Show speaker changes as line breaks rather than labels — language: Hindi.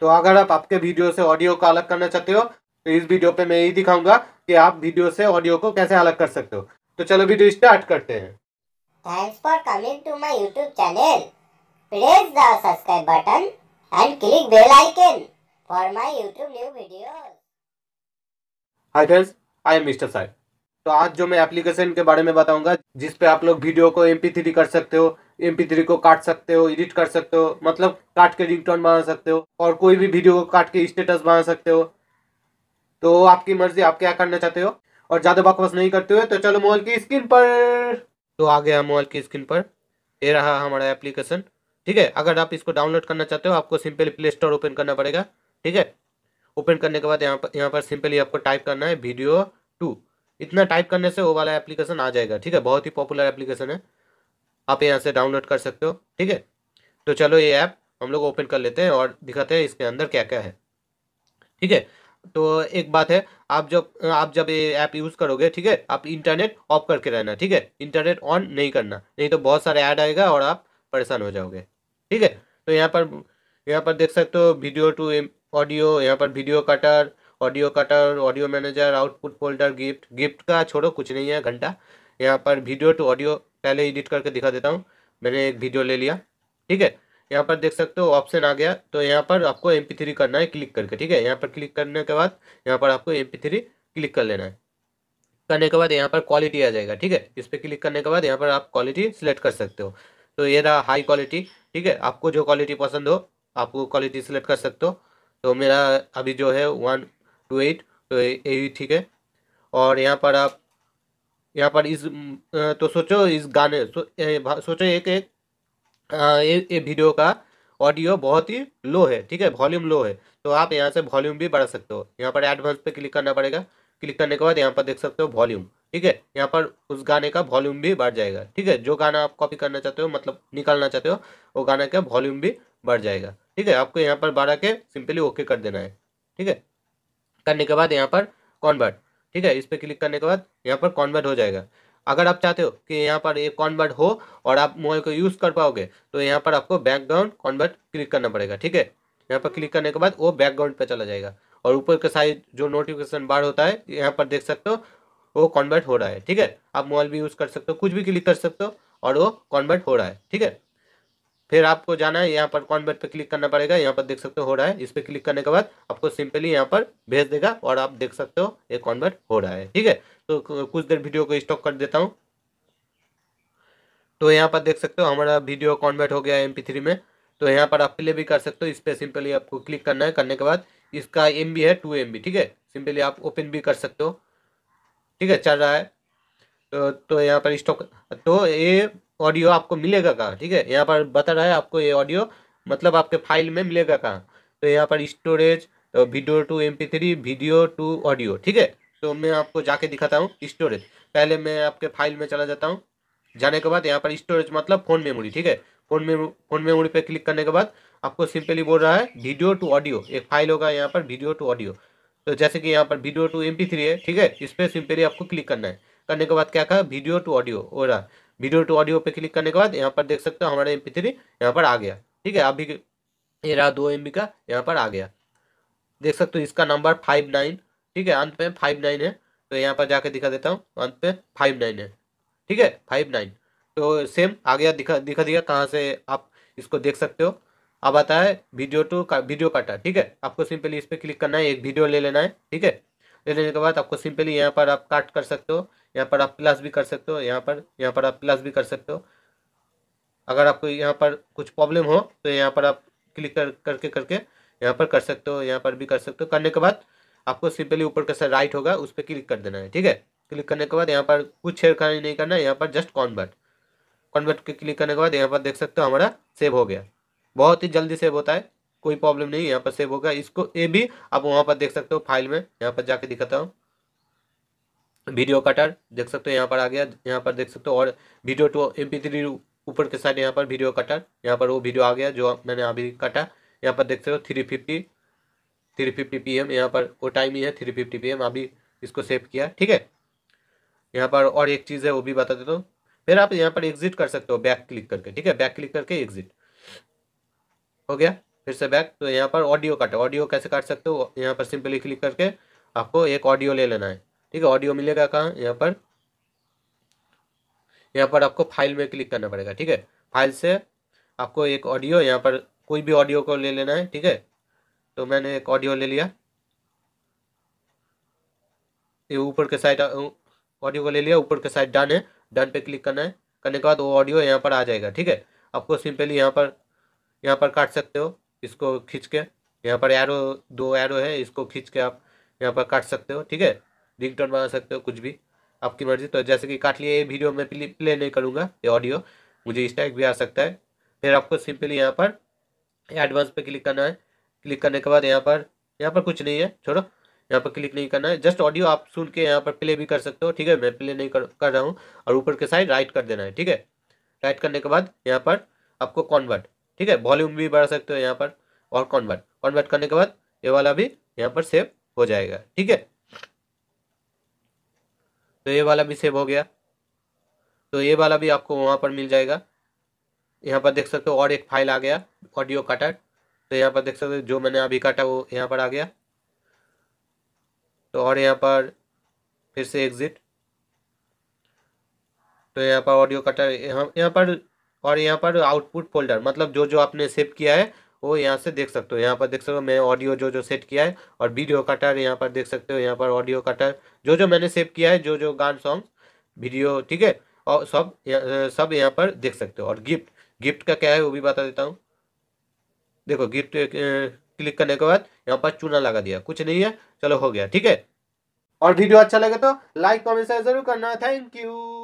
तो अगर आप आपके वीडियो से ऑडियो को अलग करना चाहते हो तो इस वीडियो पे मैं यही दिखाऊंगा कि आप वीडियो से ऑडियो को कैसे अलग कर सकते हो तो चलो वीडियो स्टार्ट करते हैं thanks for coming to my YouTube channel press the subscribe button and click bell icon for my new videos hi friends I am mister तो आज जो मैं एप्लीकेशन के बारे में बताऊंगा जिस पे आप लोग वीडियो को एम कर सकते हो एम को काट सकते हो एडिट कर सकते हो मतलब काट के रिंगटोन बना सकते हो और कोई भी वीडियो को काट के स्टेटस बना सकते हो तो आपकी मर्जी आप क्या करना चाहते हो और ज़्यादा बकवास नहीं करते हुए तो चलो मोबाइल की स्क्रीन पर तो आ गया मोबाइल की स्क्रीन पर ये रहा हमारा एप्लीकेशन ठीक है अगर आप इसको डाउनलोड करना चाहते हो आपको सिंपली प्ले स्टोर ओपन करना पड़ेगा ठीक है ओपन करने के बाद यहाँ पर यहाँ पर सिंपली आपको टाइप करना है वीडियो टू इतना टाइप करने से वो वाला एप्लीकेशन आ जाएगा ठीक है बहुत ही पॉपुलर एप्लीकेशन है आप यहाँ से डाउनलोड कर सकते हो ठीक है तो चलो ये ऐप हम लोग ओपन कर लेते हैं और दिखाते हैं इसके अंदर क्या क्या है ठीक है तो एक बात है आप जब आप जब ये ऐप यूज़ करोगे ठीक है आप इंटरनेट ऑफ करके रहना ठीक है इंटरनेट ऑन नहीं करना नहीं तो बहुत सारे ऐड आएगा और आप परेशान हो जाओगे ठीक है तो यहाँ पर यहाँ पर देख सकते हो वीडियो टू ऑडियो यहाँ पर video cutter audio cutter audio manager output folder gift gift का छोड़ो कुछ नहीं है घंटा यहाँ पर वीडियो टू ऑडियो पहले एडिट करके दिखा देता हूँ मैंने एक वीडियो ले लिया ठीक है यहाँ पर देख सकते हो ऑप्शन आ गया तो यहाँ पर आपको एम थ्री करना है क्लिक करके ठीक है यहाँ पर क्लिक करने के बाद यहाँ पर आपको एम थ्री क्लिक कर लेना है करने के बाद यहाँ पर क्वालिटी आ जाएगा ठीक है इस पर क्लिक करने के बाद यहाँ पर आप क्वालिटी सिलेक्ट कर सकते हो तो ये रहा हाई क्वालिटी ठीक है आपको जो क्वालिटी पसंद हो आपको क्वालिटी सिलेक्ट कर सकते हो तो मेरा अभी जो है वन टू एट यही ठीक है और यहाँ पर आप यहाँ पर इस तो सोचो इस गाने सो, सोचो एक एक ये वीडियो का ऑडियो बहुत ही लो है ठीक है वॉल्यूम लो है तो आप यहाँ से वॉल्यूम भी बढ़ा सकते हो यहाँ पर एडवांस पे क्लिक करना पड़ेगा क्लिक करने के बाद यहाँ पर देख सकते हो वॉल्यूम ठीक है यहाँ पर उस गाने का वॉल्यूम भी बढ़ जाएगा ठीक है जो गाना आप कॉपी करना चाहते हो मतलब निकालना चाहते हो वो गाने का वॉल्यूम भी बढ़ जाएगा ठीक है आपको यहाँ पर बढ़ा के सिंपली ओके कर देना है ठीक है करने के बाद यहाँ पर कॉन्वर्ट ठीक है इस पर क्लिक करने के बाद यहाँ पर कॉन्वर्ट हो जाएगा अगर आप चाहते हो कि यहाँ पर ये कॉन्वर्ट हो और आप मोबाइल को यूज़ कर पाओगे तो यहाँ पर आपको बैकग्राउंड कॉन्वर्ट क्लिक करना पड़ेगा ठीक है यहाँ पर क्लिक करने के बाद वो बैकग्राउंड पर चला जाएगा और ऊपर के साइड जो नोटिफिकेशन बार होता है यहाँ पर देख सकते हो वो कॉन्वर्ट हो रहा है ठीक है आप मोबाइल भी यूज़ कर सकते हो कुछ भी क्लिक कर सकते हो और वो कॉन्वर्ट हो रहा है ठीक है फिर आपको जाना है यहाँ पर कॉन्वर्ट पे क्लिक करना पड़ेगा यहाँ पर देख सकते हो रहा है इस पर क्लिक करने के बाद आपको सिंपली यहाँ पर भेज देगा और आप देख सकते हो ये कॉन्वर्ट हो रहा है ठीक है तो कुछ देर वीडियो को स्टॉप कर देता हूँ तो यहाँ पर देख सकते हो हमारा वीडियो कॉन्वर्ट हो गया एम में तो यहाँ पर आप प्ले भी कर सकते हो इस पर सिंपली आपको क्लिक करना है करने के बाद इसका एम है टू एम ठीक है सिंपली आप ओपन भी कर सकते हो ठीक है चल रहा है तो तो यहाँ पर स्टॉक तो ये ऑडियो आपको मिलेगा कहाँ ठीक है यहाँ पर बता रहा है आपको ये ऑडियो मतलब आपके फाइल में मिलेगा कहाँ तो यहाँ पर स्टोरेज तो video to M three video to audio ठीक है तो मैं आपको जाके दिखाता हूँ स्टोरेज पहले मैं आपके फाइल में चला जाता हूँ जाने के बाद यहाँ पर स्टोरेज मतलब फ़ोन मेमोरी ठीक है फ़ोन में फ़ोन मेमोरी पे क्लिक करने के बाद आपको सिंपली बोल रहा है वीडियो टू ऑडियो एक फाइल होगा यहाँ पर वीडियो टू ऑडियो तो जैसे कि यहाँ पर वीडियो टू एम है ठीक है इस पर सिंपली आपको क्लिक करना है करने के बाद क्या कहा वीडियो टू ऑडियो हो रहा वीडियो टू ऑडियो पे क्लिक करने के बाद यहाँ पर देख सकते हो हमारा एम पी थ्री यहाँ पर आ गया ठीक है अभी ये रहा दो एम का यहाँ पर आ गया देख सकते हो इसका नंबर फाइव नाइन ठीक है अंत में फाइव नाइन है तो यहाँ पर जाके दिखा देता हूँ अंत में फाइव नाइन है ठीक है फाइव नाइन तो सेम आ गया दिखा दिखा दिया कहाँ से आप इसको देख सकते हो अब आता है वीडियो टू का, वीडियो काटा ठीक है आपको सिंपली इस पर क्लिक करना है एक वीडियो ले लेना है ठीक है ले लेने के बाद आपको सिंपली यहाँ पर आप काट कर सकते हो यहाँ पर आप प्लस भी कर सकते हो यहाँ पर यहाँ पर आप प्लस भी कर सकते हो अगर आपको यहाँ पर कुछ प्रॉब्लम हो तो यहाँ पर आप क्लिक कर करके करके यहाँ पर कर सकते हो यहाँ पर भी कर सकते हो करने के बाद आपको सिंपली ऊपर सर राइट होगा उस पर क्लिक कर देना है ठीक है क्लिक करने के बाद यहाँ पर कुछ छेड़खानी नहीं करना है यहाँ पर जस्ट कॉन्वर्ट कॉन्वर्ट के क्लिक करने के बाद यहाँ पर देख सकते हो हमारा सेव हो गया बहुत ही जल्दी सेव होता है कोई प्रॉब्लम नहीं यहाँ पर सेव होगा इसको ये भी आप वहाँ पर देख सकते हो फाइल में यहाँ पर जाके दिखाता हूँ वीडियो कटर देख सकते हो यहाँ पर आ गया यहाँ पर देख सकते हो और video to M P three ऊपर के साइड यहाँ पर वीडियो कटर यहाँ पर वो वीडियो आ गया जो मैंने अभी कटा यहाँ पर देख सकते हो three fifty three fifty P M यहाँ पर वो टाइम ही है थ्री फिफ्टी पी एम अभी इसको सेव किया ठीक है यहाँ पर और एक चीज़ है वो भी बता देता हूँ फिर आप यहाँ पर एग्जिट कर सकते हो बैक क्लिक करके ठीक है बैक क्लिक करके एग्जिट हो गया फिर से बैक तो यहाँ पर ऑडियो काट ऑडियो कैसे काट सकते हो यहाँ पर सिंपली क्लिक करके आपको एक ऑडियो ले लेना है ठीक है ऑडियो मिलेगा कहाँ यहाँ पर यहाँ पर आपको फाइल में क्लिक करना पड़ेगा ठीक है फाइल से आपको एक ऑडियो यहाँ पर कोई भी ऑडियो को ले लेना है ठीक है तो मैंने एक ऑडियो ले लिया ये ऊपर के साइड ऑडियो को ले लिया ऊपर के साइड डन है डन पे क्लिक करना है करने के बाद वो ऑडियो यहाँ पर आ जाएगा ठीक है आपको सिंपली यहाँ पर यहाँ पर काट सकते हो इसको खींच के यहाँ पर एरो दो एरो है इसको खींच के आप यहाँ पर काट सकते हो ठीक है टोन बना सकते हो कुछ भी आपकी मर्जी तो जैसे कि काट लिए ये वीडियो मैं प्ले नहीं करूँगा ये ऑडियो मुझे स्टैक भी आ सकता है फिर आपको सिंपली यहाँ पर एडवांस पे क्लिक करना है क्लिक करने के बाद यहाँ पर यहाँ पर कुछ नहीं है छोड़ो यहाँ पर क्लिक नहीं करना है जस्ट ऑडियो आप सुन के यहाँ पर प्ले भी कर सकते हो ठीक है मैं प्ले नहीं कर, कर रहा हूँ और ऊपर के साइड राइट कर देना है ठीक है राइट करने के बाद यहाँ पर आपको कॉन्वर्ट ठीक है वॉल्यूम भी बढ़ा सकते हो यहाँ पर और कॉन्वर्ट कॉन्वर्ट करने के बाद ये वाला भी यहाँ पर सेव हो जाएगा ठीक है तो ये वाला भी सेव हो गया तो ये वाला भी आपको वहाँ पर मिल जाएगा यहाँ पर देख सकते हो और एक फाइल आ गया ऑडियो कटर तो यहाँ पर देख सकते हो जो मैंने अभी काटा वो यहाँ पर आ गया तो और यहाँ पर फिर से एग्जिट तो यहाँ पर ऑडियो कटर यहाँ यहाँ पर और यहाँ पर आउटपुट फोल्डर मतलब जो जो आपने सेव किया है को यहाँ से देख सकते हो यहाँ पर देख सकते हो मैं ऑडियो जो जो सेट किया है और वीडियो कटर यहाँ पर देख सकते हो यहाँ पर ऑडियो कटर जो जो मैंने सेव किया है जो जो गान सॉन्ग वीडियो ठीक है और सब सब यहाँ पर देख सकते हो और गिफ्ट गिफ्ट का क्या है वो भी बता देता हूँ देखो गिफ्ट क्लिक करने के बाद यहाँ पर चूना लगा दिया कुछ नहीं है चलो हो गया ठीक है और वीडियो अच्छा लगे तो लाइक कमेंट शेयर जरूर करना थैंक यू